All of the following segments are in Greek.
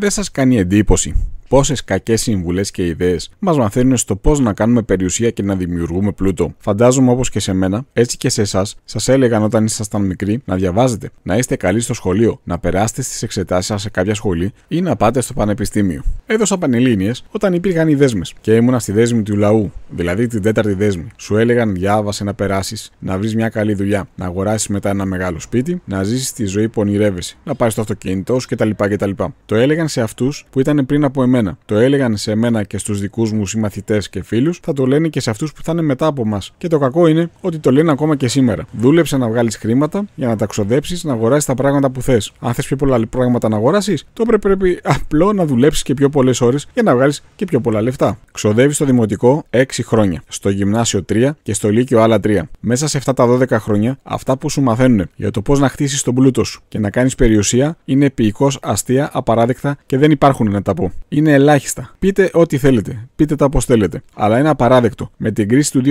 δεν σας κάνει εντύπωση πόσες κακές συμβουλές και ιδέες μας μαθαίνουν στο πώς να κάνουμε περιουσία και να δημιουργούμε πλούτο. Φαντάζομαι όπως και σε μένα, έτσι και σε εσάς, σας έλεγαν όταν ήσασταν μικροί να διαβάζετε, να είστε καλοί στο σχολείο, να περάσετε στις εξετάσεις σας σε κάποια σχολή ή να πάτε στο πανεπιστήμιο. Έδωσα πανελίνε όταν υπήρχαν οι δέσμες και ήμουνα στη δέσμη του λαού, δηλαδή την τέταρτη δέσμη. Σου έλεγαν διάβασε να περάσεις, να βρεις μια καλή δουλειά, να αγοράσεις μετά ένα μεγάλο σπίτι, να ζήσεις τη ζωή που ονειρεύεσαι, να πάρεις το αυτοκίνητό σου κτλ. Το έλεγαν σε αυτούς που ήταν πριν από εμένα το έλεγαν σε μένα και στους δικούς μου συμμαθητές και φίλους, θα το λένε και σε αυτούς που θα είναι μετά από μας. Και το κακό είναι ότι το λένε ακόμα και σήμερα. Δούλεψε να βγάλεις χρήματα για να τα ξοδέψεις, να αγοράσεις τα πράγματα που θες. Αν θες πιο πολλά πράγματα να αγοράσεις, τότε πρέπει απλό να δουλέψεις και πιο πολλές ώρες για να βγάλεις και πιο πολλά λεφτά. Ξοδεύεις στο δημοτικό 6 χρόνια, στο γυμνάσιο 3 και στο λύκειο άλλα 3. Μέσα σε αυτά τα 12 χρόνια, αυτά που σου μαθαίνουν για το πώς να χτίσεις τον πλούτο σου και να κάνεις περιουσία είναι ποιικώ αστεία, απαράδεκτα και δεν υπάρχουν να τα Είναι ελάχιστα. Πείτε ό,τι θέλετε. Πείτε τα όπω θέλετε. Αλλά είναι απαράδεκτο με την κρίση του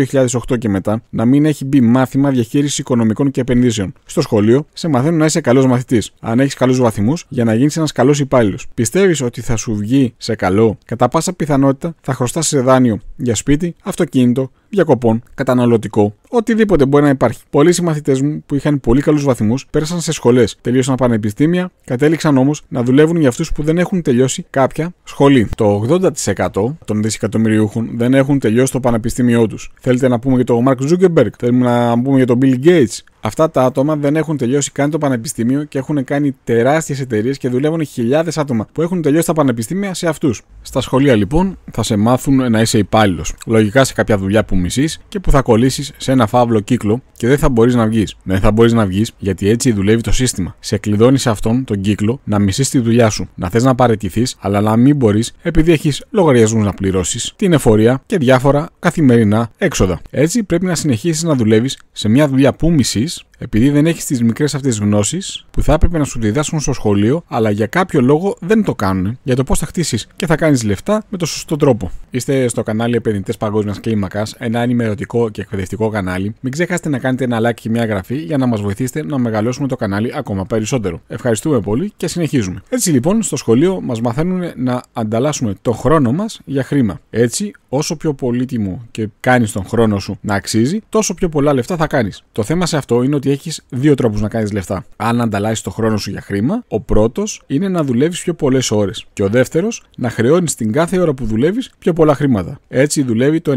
2008 και μετά να μην έχει μπει μάθημα διαχείριση οικονομικών και επενδύσεων. Στο σχολείο σε μαθαίνουν να είσαι καλός μαθητής. Αν έχεις καλούς βαθμούς για να γίνεις ένας καλός υπάλληλος. Πιστεύεις ότι θα σου βγει σε καλό. Κατά πάσα πιθανότητα θα χρωστάς σε δάνειο για σπίτι, αυτοκίνητο, διακοπών, καταναλωτικό, οτιδήποτε μπορεί να υπάρχει. Πολλοί συμμαθητές μου που είχαν πολύ καλούς βαθμούς πέρασαν σε σχολές, τελείωσαν πανεπιστήμια, κατέληξαν όμως να δουλεύουν για αυτούς που δεν έχουν τελειώσει κάποια σχολή. Το 80% των δισεκατομμυριούχων δεν έχουν τελειώσει το πανεπιστήμιό τους. Θέλετε να πούμε για τον Μάρκ Ζούκεμπεργκ, θέλουμε να πούμε για τον Bill Gates, Αυτά τα άτομα δεν έχουν τελειώσει καν το πανεπιστήμιο και έχουν κάνει τεράστιες εταιρείες και δουλεύουν χιλιάδες άτομα που έχουν τελειώσει τα πανεπιστήμια σε αυτούς. Στα σχολεία λοιπόν θα σε μάθουν να είσαι υπάλληλος. Λογικά σε κάποια δουλειά που μισείς και που θα κολλήσεις σε ένα φαύλο κύκλο και δεν θα μπορείς να βγεις. Δεν ναι, θα μπορείς να βγεις γιατί έτσι δουλεύει το σύστημα. Σε κλειδώνεις σε αυτόν τον κύκλο να μισείς τη δουλειά σου, να θες να παρετηθείς αλλά να μην μπορείς επειδή έχεις λογαριασμούς να πληρώσεις, την εφορία και διάφορα καθημερινά έξοδα. Έτσι πρέπει να συνεχίσεις να δουλεύεις σε μια δουλειά που μισείς countries Επειδή δεν έχεις τις μικρές αυτές γνώσεις που θα έπρεπε να σου διδάσκουν στο σχολείο, αλλά για κάποιο λόγο δεν το κάνουν. Για το πώς θα χτίσεις και θα κάνεις λεφτά με το σωστό τρόπο. Είστε στο κανάλι Επενδυτές Παγκόσμιας Κλίμακας, ένα ενημερωτικό και εκπαιδευτικό κανάλι. Μην ξεχάσετε να κάνετε ένα like και μια γραφή για να μας βοηθήσετε να μεγαλώσουμε το κανάλι ακόμα περισσότερο. Ευχαριστούμε πολύ και συνεχίζουμε. Έτσι λοιπόν, στο σχολείο μας μαθαίνουν να ανταλλάσσουμε το χρόνο μας για χρήμα. Έτσι, όσο πιο πολύτιμο και κάνεις τον χρόνο σου να αξίζει, τόσο πιο πολλά λεφτά θα κάνεις. Το θέμα σε αυτό είναι ότι ότι έχεις δύο τρόπους να κάνεις λεφτά. Αν ανταλλάσσεις το χρόνο σου για χρήμα, ο πρώτος είναι να δουλεύεις πιο πολλές ώρες. Και ο δεύτερος, να χρεώνεις την κάθε ώρα που δουλεύεις πιο πολλά χρήματα. Έτσι δουλεύει το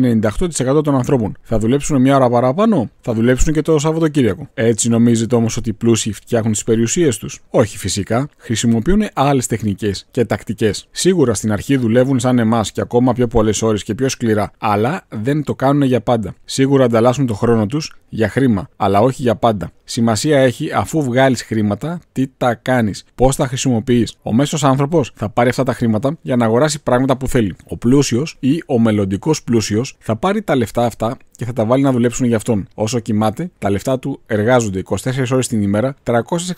98% των ανθρώπων. Θα δουλέψουν μια ώρα παραπάνω, θα δουλέψουν και το Σαββατοκύριακο. Έτσι νομίζετε όμως ότι οι πλούσιοι φτιάχνουν τις περιουσίες τους. Όχι φυσικά. Χρησιμοποιούν άλλες τεχνικές και τακτικές. Σίγουρα στην αρχή δουλεύουν σαν εμάς και ακόμα πιο πολλές ώρες και πιο σκληρά, αλλά δεν το κάνουν για πάντα. Σίγουρα ανταλλάσσουν το χρόνο τους για χρήμα, αλλά όχι για πάντα. Σημασία έχει αφού βγάλεις χρήματα, τι τα κάνεις, πώς τα χρησιμοποιείς. Ο μέσος άνθρωπος θα πάρει αυτά τα χρήματα για να αγοράσει πράγματα που θέλει. Ο πλούσιος ή ο μελλοντικός πλούσιος θα πάρει τα λεφτά αυτά και θα τα βάλει να δουλέψουν για αυτόν. Όσο κοιμάται, τα λεφτά του εργάζονται 24 ώρες την ημέρα,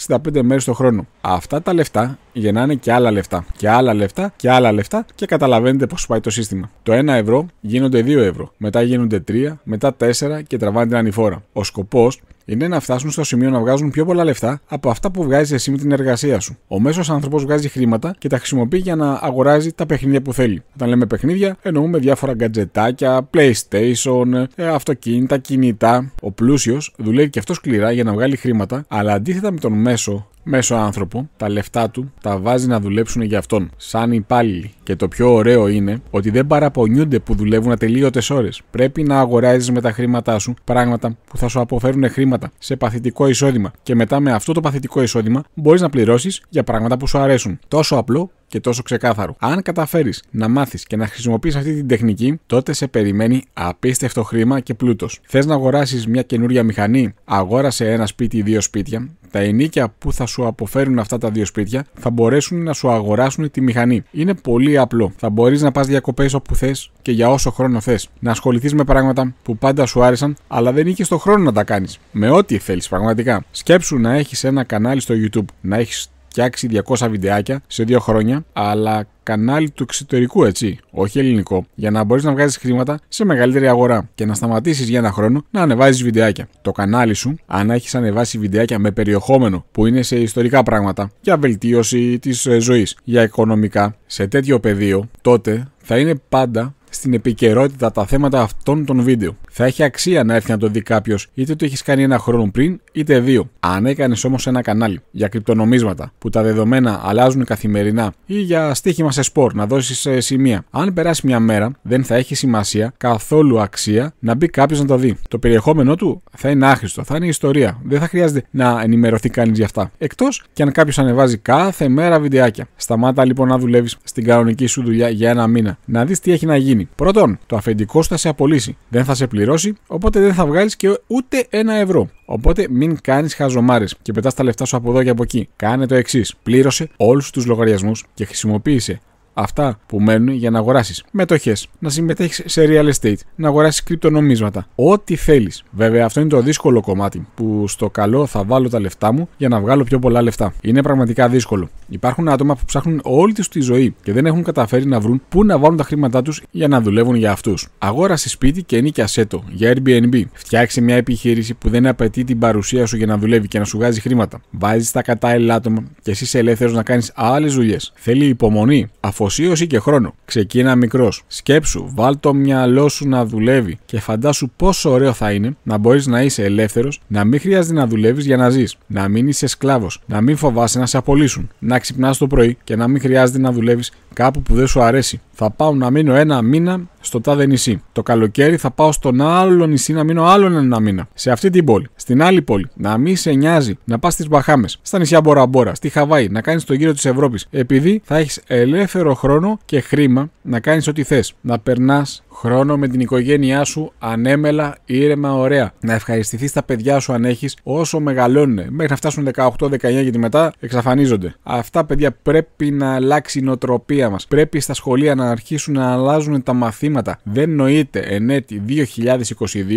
365 μέρες το χρόνο. Αυτά τα λεφτά γεννάνε και άλλα λεφτά, και άλλα λεφτά, και άλλα λεφτά και καταλαβαίνετε πώς πάει το σύστημα. Το 1 ευρώ γίνονται 2 ευρώ, μετά γίνονται 3, μετά 4 και τραβάνε την ανηφόρα. Ο σκοπός είναι να φτάσουν στο σημείο να βγάζουν πιο πολλά λεφτά από αυτά που βγάζει εσύ με την εργασία σου. Ο μέσος άνθρωπος βγάζει χρήματα και τα χρησιμοποιεί για να αγοράζει τα παιχνίδια που θέλει. Όταν λέμε παιχνίδια, εννοούμε διάφορα γκατζετάκια, PlayStation, ε, αυτοκίνητα, κινητά. Ο πλούσιος δουλεύει και αυτό σκληρά για να βγάλει χρήματα, αλλά αντίθετα με τον μέσο, μέσο άνθρωπο, τα λεφτά του τα βάζει να δουλέψουν για αυτόν, σαν υπάλληλοι. Και το πιο ωραίο είναι ότι δεν παραπονιούνται που δουλεύουν ατελείωτες ώρες. Πρέπει να αγοράζεις με τα χρήματά σου πράγματα που θα σου αποφέρουν χρήματα σε παθητικό εισόδημα. Και μετά με αυτό το παθητικό εισόδημα μπορείς να πληρώσεις για πράγματα που σου αρέσουν. Τόσο απλό και τόσο ξεκάθαρο. Αν καταφέρεις να μάθεις και να χρησιμοποιείς αυτή την τεχνική, τότε σε περιμένει απίστευτο χρήμα και πλούτος. Θες να αγοράσεις μια καινούρια μηχανή, αγόρασε ένα σπίτι ή δύο σπίτια. Τα ενίκια που θα σου αποφέρουν αυτά τα δύο σπίτια θα μπορέσουν να σου αγοράσουν τη μηχανή. Είναι πολύ απλό. Θα μπορείς να πας διακοπές όπου θες και για όσο χρόνο θες. Να ασχοληθείς με πράγματα που πάντα σου άρεσαν, αλλά δεν είχες το χρόνο να τα κάνεις. Με ό,τι θέλεις πραγματικά. Σκέψου να έχεις ένα κανάλι στο YouTube, να έχεις φτιάξει 200 βιντεάκια σε δύο χρόνια, αλλά κανάλι του εξωτερικού, έτσι, όχι ελληνικό, για να μπορείς να βγάζεις χρήματα σε μεγαλύτερη αγορά και να σταματήσεις για ένα χρόνο να ανεβάζεις βιντεάκια. Το κανάλι σου, αν έχεις ανεβάσει βιντεάκια με περιεχόμενο που είναι σε ιστορικά πράγματα, για βελτίωση της ζωής, για οικονομικά, σε τέτοιο πεδίο, τότε θα είναι πάντα στην επικαιρότητα τα θέματα αυτών των βίντεο. Θα έχει αξία να έρθει να το δει κάποιος, είτε το έχεις κάνει ένα χρόνο πριν, είτε δύο. Αν έκανες όμως ένα κανάλι για κρυπτονομίσματα που τα δεδομένα αλλάζουν καθημερινά ή για στίχημα σε σπορ να δώσεις ε, σημεία. Αν περάσει μια μέρα, δεν θα έχει σημασία καθόλου αξία να μπει κάποιος να το δει. Το περιεχόμενό του θα είναι άχρηστο, θα είναι ιστορία. Δεν θα χρειάζεται να ενημερωθεί κανείς για αυτά. Εκτός και αν κάποιος ανεβάζει κάθε μέρα βιντεάκια. Σταμάτα λοιπόν να δουλεύεις στην κανονική σου δουλειά για ένα μήνα. Να δεις τι έχει να γίνει. Πρώτον, το αφεντικό σου θα σε απολύσει. Δεν θα σε πληρώσει, οπότε δεν θα βγάλεις και ούτε ένα ευρώ. Οπότε μην κάνεις χαζομάρες και πετάς τα λεφτά σου από εδώ και από εκεί. Κάνε το εξής. Πλήρωσε όλους τους λογαριασμούς και χρησιμοποίησε αυτά που μένουν για να αγοράσεις μετοχές, να συμμετέχεις σε real estate, να αγοράσεις κρυπτονομίσματα. Ό,τι θέλεις. Βέβαια, αυτό είναι το δύσκολο κομμάτι που στο καλό θα βάλω τα λεφτά μου για να βγάλω πιο πολλά λεφτά. Είναι πραγματικά δύσκολο. Υπάρχουν άτομα που ψάχνουν όλη τους τη ζωή και δεν έχουν καταφέρει να βρουν πού να βάλουν τα χρήματά τους για να δουλεύουν για αυτούς. Αγόρασε σπίτι και νίκιασέ το για Airbnb. Φτιάξε μια επιχείρηση που δεν απαιτεί την παρουσία σου για να δουλεύει και να σου βγάζει χρήματα. Βάζεις τα κατάλληλα άτομα και εσύ ελεύθερος να κάνεις άλλες δουλειές. Θέλει υπομονή, αφού αφοσίωση και χρόνο. Ξεκίνα μικρός. Σκέψου, βάλ το μυαλό σου να δουλεύει και φαντάσου πόσο ωραίο θα είναι να μπορείς να είσαι ελεύθερος, να μην χρειάζεται να δουλεύεις για να ζεις, να μην είσαι σκλάβος, να μην φοβάσαι να σε απολύσουν, να ξυπνάς το πρωί και να μην χρειάζεται να δουλεύεις κάπου που δεν σου αρέσει. Θα πάω να μείνω ένα μήνα στο τάδε νησί. Το καλοκαίρι θα πάω στον άλλο νησί να μείνω άλλον ένα μήνα. Σε αυτή την πόλη. Στην άλλη πόλη. Να μη σε νοιάζει. Να πας στις Μπαχάμες. Στα νησιά Μποραμπόρα. Στη Χαβάη. Να κάνεις τον γύρο της Ευρώπης. Επειδή θα έχεις ελεύθερο χρόνο και χρήμα να κάνεις ό,τι θες. Να περνάς χρόνο με την οικογένειά σου ανέμελα, ήρεμα, ωραία. Να ευχαριστηθείς τα παιδιά σου αν έχεις όσο μεγαλώνουν. Μέχρι να φτάσουν 18-19 γιατί μετά εξαφανίζονται. Αυτά παιδιά πρέπει να αλλάξει η νοοτροπία μας. Πρέπει στα σχολεία να αρχίσουν να αλλάζουν τα μαθήματα. Δεν νοείται εν έτη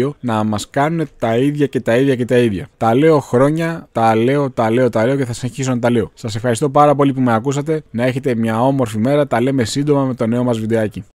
2022 να μας κάνουν τα ίδια και τα ίδια και τα ίδια. Τα λέω χρόνια, τα λέω, τα λέω, τα λέω και θα συνεχίσω να τα λέω. Σας ευχαριστώ πάρα πολύ που με ακούσατε. Να έχετε μια όμορφη μέρα. Τα λέμε σύντομα με το νέο μας βιντεάκι.